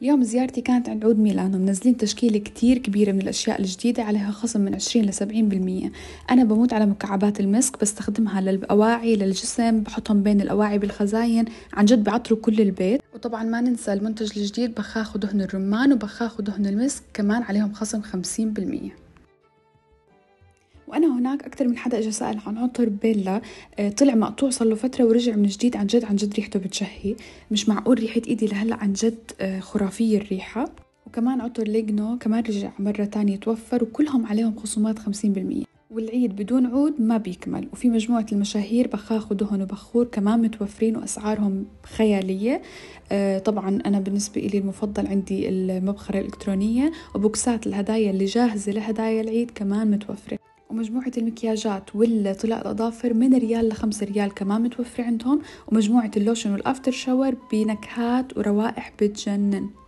يوم زيارتي كانت عند عود ميلانو منزلين تشكيلة كتير كبيرة من الأشياء الجديدة عليها خصم من 20 ل 70% أنا بموت على مكعبات المسك بستخدمها للأواعي للجسم بحطهم بين الأواعي بالخزاين عن جد بعطروا كل البيت وطبعا ما ننسى المنتج الجديد بخاخ ودهن الرمان وبخاخ ودهن المسك كمان عليهم خصم 50% وانا هناك اكثر من حدا اجى سال عن عطر بيلا آه، طلع مقطوع صار له فتره ورجع من جديد عن جد عن جد ريحته بتشهي مش معقول ريحه ايدي لهلا عن جد آه، خرافيه الريحه وكمان عطر ليجنو كمان رجع مرة تانية توفر وكلهم عليهم خصومات 50% والعيد بدون عود ما بيكمل وفي مجموعة المشاهير بخاخ ودهن وبخور كمان متوفرين وأسعارهم خيالية آه، طبعا أنا بالنسبة إلي المفضل عندي المبخرة الإلكترونية وبوكسات الهدايا اللي جاهزة لهدايا العيد كمان متوفرة ومجموعة المكياجات والطلاء الأظافر من ريال لخمسة ريال كمان متوفرة عندهم ومجموعة اللوشن والأفتر شاور بنكهات وروائح بتجنن